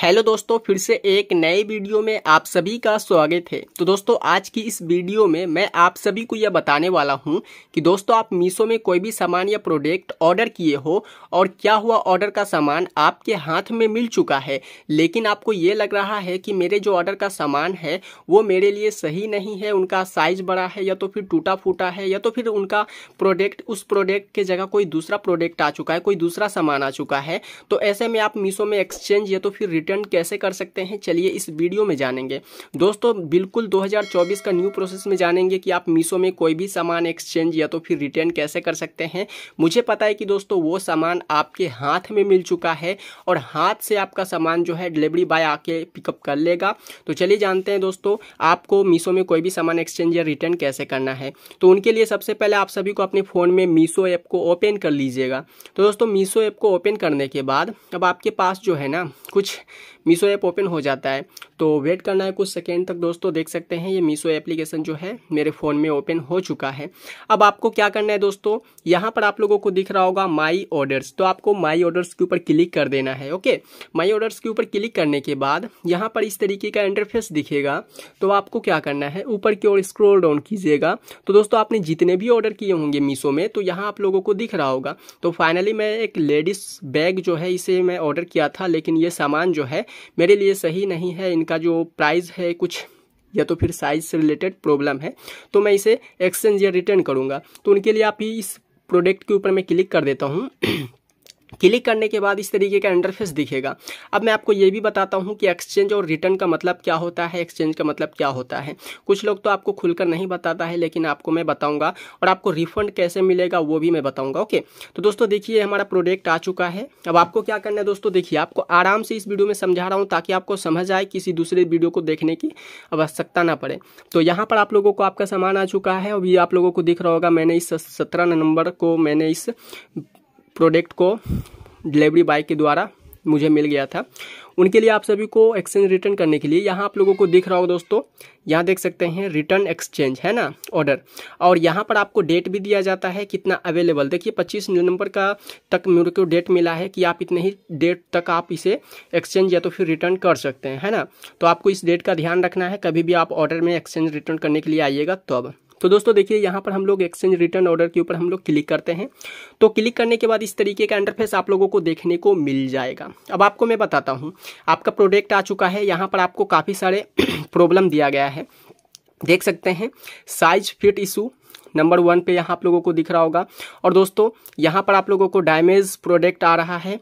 hello दोस्तों फिर से एक नए वीडियो में आप सभी का स्वागत है तो दोस्तों आज की इस वीडियो में मैं आप सभी को यह बताने वाला हूं कि दोस्तों आप मीशो में कोई भी सामान या प्रोडक्ट ऑर्डर किए हो और क्या हुआ ऑर्डर का सामान आपके हाथ में मिल चुका है लेकिन आपको ये लग रहा है कि मेरे जो ऑर्डर का सामान है वो मेरे लिए सही नहीं है उनका साइज बड़ा है या तो फिर टूटा फूटा है या तो फिर उनका प्रोडक्ट उस प्रोडक्ट के जगह कोई दूसरा प्रोडक्ट आ चुका है कोई दूसरा सामान आ चुका है तो ऐसे में आप मीशो में एक्सचेंज या तो फिर रिटर्न कैसे कर सकते हैं चलिए इस वीडियो में जानेंगे दोस्तों बिल्कुल 2024 का न्यू प्रोसेस में जानेंगे कि आप मीशो में कोई भी सामान एक्सचेंज या तो फिर रिटर्न कैसे कर सकते हैं मुझे पता है कि दोस्तों वो सामान आपके हाथ में मिल चुका है और हाथ से आपका सामान जो है डिलीवरी बॉय आके पिकअप कर लेगा तो चलिए जानते हैं दोस्तों आपको मीशो में कोई भी सामान एक्सचेंज या रिटर्न कैसे करना है तो उनके लिए सबसे पहले आप सभी को अपने फ़ोन में मीशो ऐप को ओपन कर लीजिएगा तो दोस्तों मीशो ऐप को ओपन करने के बाद अब आपके पास जो है ना कुछ मीशो ऐप ओपन हो जाता है तो वेट करना है कुछ सेकेंड तक दोस्तों देख सकते हैं ये मीशो एप्लीकेशन जो है मेरे फ़ोन में ओपन हो चुका है अब आपको क्या करना है दोस्तों यहाँ पर आप लोगों को दिख रहा होगा माई ऑर्डर्स तो आपको माई ऑर्डर्स के ऊपर क्लिक कर देना है ओके माई ऑर्डर्स के ऊपर क्लिक करने के बाद यहाँ पर इस तरीके का इंटरफेस दिखेगा तो आपको क्या करना है ऊपर की ओर स्क्रोल डाउन कीजिएगा तो दोस्तों आपने जितने भी ऑर्डर किए होंगे मीशो में तो यहाँ आप लोगों को दिख रहा होगा तो फाइनली मैं एक लेडीज़ बैग जो है इसे मैं ऑर्डर किया था लेकिन ये सामान जो जो है मेरे लिए सही नहीं है इनका जो प्राइस है कुछ या तो फिर साइज से रिलेटेड प्रॉब्लम है तो मैं इसे एक्सचेंज या रिटर्न करूँगा तो उनके लिए आप ही इस प्रोडक्ट के ऊपर मैं क्लिक कर देता हूँ क्लिक करने के बाद इस तरीके का इंटरफेस दिखेगा अब मैं आपको ये भी बताता हूँ कि एक्सचेंज और रिटर्न का मतलब क्या होता है एक्सचेंज का मतलब क्या होता है कुछ लोग तो आपको खुलकर नहीं बताता है लेकिन आपको मैं बताऊँगा और आपको रिफंड कैसे मिलेगा वो भी मैं बताऊँगा ओके तो दोस्तों देखिए हमारा प्रोडक्ट आ चुका है अब आपको क्या करना है दोस्तों देखिए आपको आराम से इस वीडियो में समझा रहा हूँ ताकि आपको समझ आए किसी दूसरे वीडियो को देखने की आवश्यकता ना पड़े तो यहाँ पर आप लोगों को आपका सामान आ चुका है अभी आप लोगों को दिख रहा होगा मैंने इस सत्रह नंबर को मैंने इस प्रोडक्ट को डिलीवरी बॉय के द्वारा मुझे मिल गया था उनके लिए आप सभी को एक्सचेंज रिटर्न करने के लिए यहाँ आप लोगों को दिख रहा होगा दोस्तों यहाँ देख सकते हैं रिटर्न एक्सचेंज है ना ऑर्डर और यहाँ पर आपको डेट भी दिया जाता है कितना अवेलेबल देखिए 25 नवंबर का तक मेरे को डेट मिला है कि आप इतने ही डेट तक आप इसे एक्सचेंज या तो फिर रिटर्न कर सकते हैं है ना तो आपको इस डेट का ध्यान रखना है कभी भी आप ऑर्डर में एक्सचेंज रिटर्न करने के लिए आइएगा तब तो तो दोस्तों देखिए यहाँ पर हम लोग एक्सचेंज रिटर्न ऑर्डर के ऊपर हम लोग क्लिक करते हैं तो क्लिक करने के बाद इस तरीके का इंटरफेस आप लोगों को देखने को मिल जाएगा अब आपको मैं बताता हूँ आपका प्रोडक्ट आ चुका है यहाँ पर आपको काफ़ी सारे प्रॉब्लम दिया गया है देख सकते हैं size fit issue number one पे यहाँ आप लोगों को दिख रहा होगा और दोस्तों यहाँ पर आप लोगों को डैमेज प्रोडक्ट आ रहा है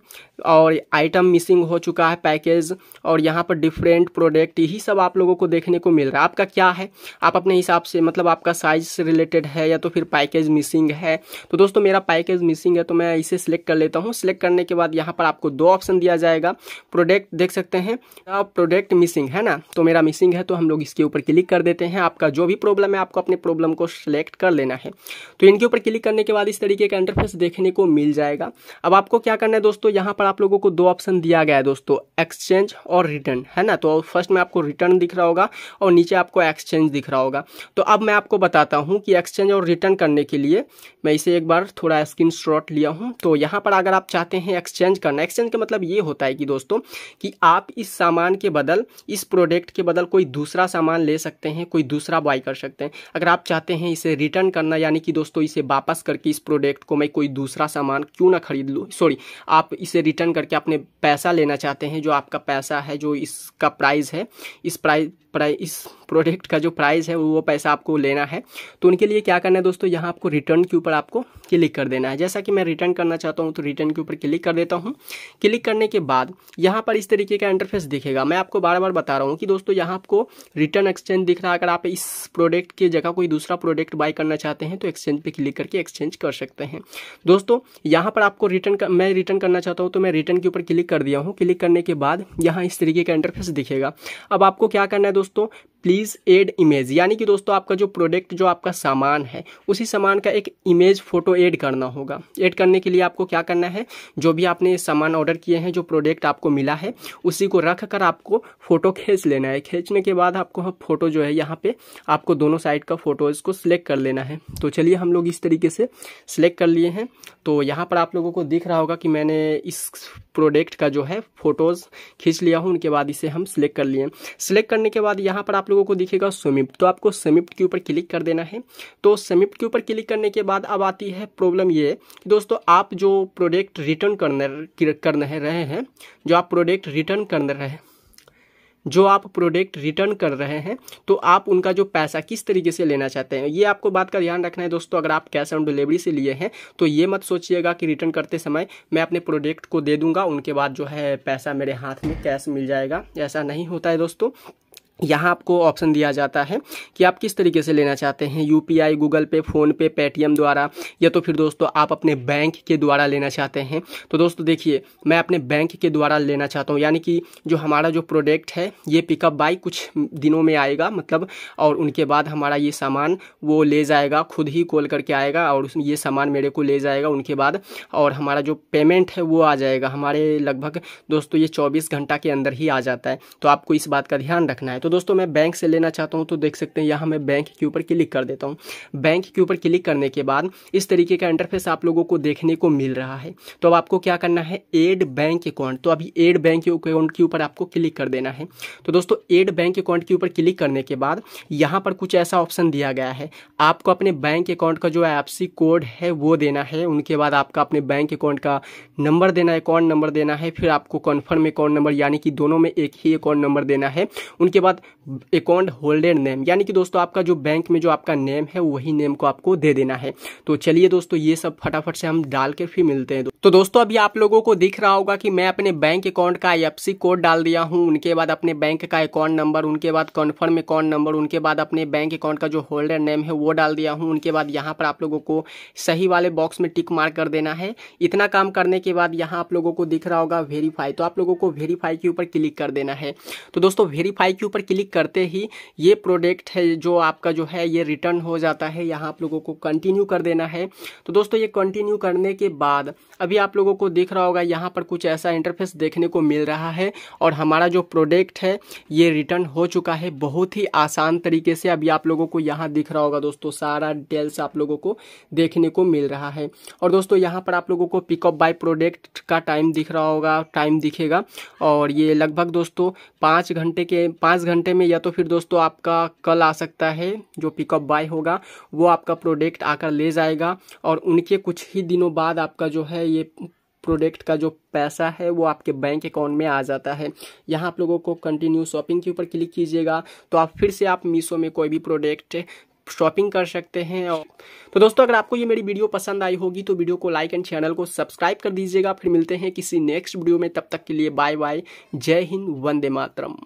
और आइटम मिसिंग हो चुका है पैकेज और यहाँ पर डिफरेंट प्रोडक्ट यही सब आप लोगों को देखने को मिल रहा है आपका क्या है आप अपने हिसाब से मतलब आपका साइज से रिलेटेड है या तो फिर पैकेज मिसिंग है तो दोस्तों मेरा पैकेज मिसिंग है तो मैं इसे सिलेक्ट कर लेता हूँ सिलेक्ट करने के बाद यहाँ पर आपको दो ऑप्शन दिया जाएगा प्रोडक्ट देख सकते हैं प्रोडक्ट मिसिंग है ना तो मेरा मिसिंग है तो हम लोग इसके ऊपर क्लिक कर देते हैं आपका जो भी प्रॉब्लम है आपको अपने प्रॉब्लम को सिलेक्ट कर लेना है तो इनके ऊपर क्लिक करने के बाद इस तरीके का इंटरफेस देखने को मिल जाएगा अब आपको क्या करना है दोस्तों यहाँ पर आप लोगों को दो ऑप्शन दिया गया है दोस्तों एक्सचेंज और रिटर्न है ना तो फर्स्ट में आपको रिटर्न दिख रहा होगा और नीचे आपको एक्सचेंज दिख रहा होगा तो अब मैं आपको बताता हूँ कि एक्सचेंज और रिटर्न करने के लिए मैं इसे एक बार थोड़ा स्क्रीन लिया हूँ तो यहाँ पर अगर आप चाहते हैं एक्सचेंज करना एक्सचेंज का मतलब ये होता है कि दोस्तों कि आप इस सामान के बदल इस प्रोडक्ट के बदल कोई दूसरा सामान ले सकते हैं कोई दूसरा बाई कर सकते हैं अगर आप चाहते हैं इसे रिटर्न रिटर्न करना यानी कि दोस्तों इसे वापस करके इस प्रोडक्ट को मैं कोई दूसरा सामान क्यों ना खरीद लूँ सॉरी आप इसे रिटर्न करके अपने पैसा लेना चाहते हैं जो आपका पैसा है जो इसका प्राइस है इस प्राइस प्राइस इस प्रोडक्ट का जो प्राइस है वो पैसा आपको लेना है तो उनके लिए क्या करना है दोस्तों यहाँ आपको रिटर्न के ऊपर आपको क्लिक कर देना है जैसा कि मैं रिटर्न करना चाहता हूँ तो रिटर्न के ऊपर क्लिक कर देता हूँ क्लिक करने के बाद यहाँ पर इस तरीके का इंटरफेस दिखेगा मैं आपको बार बार बता रहा हूँ कि दोस्तों यहाँ आपको रिटर्न एक्सचेंज दिख रहा है अगर आप इस प्रोडक्ट की जगह कोई दूसरा प्रोडक्ट बाय करना चाहते हैं तो एक्सचेंज पर क्लिक करके एक्सचेंज कर सकते हैं दोस्तों यहाँ पर आपको रिटर्न मैं रिटर्न करना चाहता हूँ तो मैं रिटर्न के ऊपर क्लिक कर दिया हूँ क्लिक करने के बाद यहाँ इस तरीके का इंटरफेस दिखेगा अब आपको क्या करना है दोस्तों प्लीज़ एड इमेज यानी कि दोस्तों आपका जो प्रोडक्ट जो आपका सामान है उसी सामान का एक इमेज फोटो ऐड करना होगा ऐड करने के लिए आपको क्या करना है जो भी आपने सामान ऑर्डर किए हैं जो प्रोडक्ट आपको मिला है उसी को रख कर आपको फ़ोटो खींच लेना है खींचने के बाद आपको फ़ोटो जो है यहाँ पे आपको दोनों साइड का फ़ोटोज़ को सिलेक्ट कर लेना है तो चलिए हम लोग इस तरीके से सिलेक्ट कर लिए हैं तो यहाँ पर आप लोगों को दिख रहा होगा कि मैंने इस प्रोडक्ट का जो है फ़ोटोज़ खींच लिया हूँ उनके बाद इसे हम सिलेक्ट कर लिए सिलेक्ट करने के बाद यहाँ पर आप लोगों को दिखेगा समिप्ट तो आपको समिप्ट के ऊपर क्लिक कर देना है तो समिप्ट के ऊपर क्लिक करने के बाद अब आती है प्रॉब्लम ये है कि दोस्तों आप जो प्रोडक्ट रिटर्न करने करने है रहे हैं जो आप प्रोडक्ट रिटर्न करने रहे हैं जो आप प्रोडक्ट रिटर्न कर रहे हैं तो आप उनका जो पैसा किस तरीके से लेना चाहते हैं ये आपको बात का ध्यान रखना है दोस्तों अगर आप कैश ऑन डिलीवरी से लिए हैं तो ये मत सोचिएगा कि रिटर्न करते समय मैं अपने प्रोडक्ट को दे दूंगा उनके बाद जो है पैसा मेरे हाथ में कैश मिल जाएगा ऐसा नहीं होता है दोस्तों यहाँ आपको ऑप्शन दिया जाता है कि आप किस तरीके से लेना चाहते हैं U P I Google Pay PhonePe Paytm द्वारा या तो फिर दोस्तों आप अपने बैंक के द्वारा लेना चाहते हैं तो दोस्तों देखिए मैं अपने बैंक के द्वारा लेना चाहता हूँ यानी कि जो हमारा जो प्रोडक्ट है ये पिकअप बाई कुछ दिनों में आएगा मतलब और उनके बाद हमारा ये सामान वो ले जाएगा खुद ही कॉल करके आएगा और ये सामान मेरे को ले जाएगा उनके बाद और हमारा जो पेमेंट है वो आ जाएगा हमारे लगभग दोस्तों ये चौबीस घंटा के अंदर ही आ जाता है तो आपको इस बात का ध्यान रखना है तो दोस्तों मैं बैंक से लेना चाहता हूँ तो देख सकते हैं यहाँ मैं बैंक के ऊपर क्लिक कर देता हूँ बैंक के ऊपर क्लिक करने के बाद इस तरीके का इंटरफेस आप लोगों को देखने को मिल रहा है तो अब आपको क्या करना है एड बैंक अकाउंट तो अभी एड बैंक अकाउंट के ऊपर आपको क्लिक कर देना है तो दोस्तों एड बैंक अकाउंट के ऊपर क्लिक करने के बाद यहाँ पर कुछ ऐसा ऑप्शन दिया गया है आपको अपने बैंक अकाउंट का जो एपसी कोड है वो देना है उनके बाद आपका अपने बैंक अकाउंट का नंबर देना है अकाउंट नंबर देना है फिर आपको कन्फर्म अकाउंट नंबर यानी कि दोनों में एक ही अकाउंट नंबर देना है उनके बाद अकाउंट होल्डर नेम यानी कि दोस्तों आपका जो बैंक में जो आपका नेम है वही नेम को आपको दे देना है तो चलिए दोस्तों ये सब फटाफट से हम डाल के फिर मिलते हैं तो दोस्तों अभी आप लोगों को दिख रहा होगा कि मैं अपने बैंक अकाउंट का आई कोड डाल दिया हूँ उनके बाद अपने बैंक का अकाउंट नंबर उनके बाद कन्फर्म अकाउंट नंबर उनके बाद अपने बैंक अकाउंट का जो होल्डर नेम है वो डाल दिया हूँ उनके बाद यहाँ पर आप लोगों को सही वाले बॉक्स में टिक मार्क कर देना है इतना काम करने के बाद यहाँ आप लोगों को दिख रहा होगा वेरीफाई तो आप लोगों को वेरीफाई के ऊपर क्लिक कर देना है तो दोस्तों वेरीफाई के ऊपर क्लिक करते ही ये प्रोडक्ट है जो आपका जो है ये रिटर्न हो जाता है यहाँ आप लोगों को कंटिन्यू कर देना है तो दोस्तों ये कंटिन्यू करने के बाद अभी आप लोगों को दिख रहा होगा यहाँ पर कुछ ऐसा इंटरफेस देखने को मिल रहा है और हमारा जो प्रोडक्ट है ये रिटर्न हो चुका है बहुत ही आसान तरीके से अभी आप लोगों को यहाँ दिख रहा होगा दोस्तों सारा डिटेल्स आप लोगों को देखने को मिल रहा है और दोस्तों यहाँ पर आप लोगों को पिकअप बाय प्रोडक्ट का टाइम दिख रहा होगा टाइम दिखेगा और ये लगभग दोस्तों पाँच घंटे के पाँच घंटे में या तो फिर दोस्तों आपका कल आ सकता है जो पिकअप बाय होगा वो आपका प्रोडक्ट आकर ले जाएगा और उनके कुछ ही दिनों बाद आपका जो है ये प्रोडक्ट का जो पैसा है वो आपके बैंक अकाउंट में आ जाता है यहाँ आप लोगों को कंटिन्यू शॉपिंग के ऊपर क्लिक कीजिएगा तो आप फिर से आप मीशो में कोई भी प्रोडक्ट शॉपिंग कर सकते हैं और तो दोस्तों अगर आपको ये मेरी वीडियो पसंद आई होगी तो वीडियो को लाइक एंड चैनल को सब्सक्राइब कर दीजिएगा फिर मिलते हैं किसी नेक्स्ट वीडियो में तब तक के लिए बाय बाय जय हिंद वंदे मातरम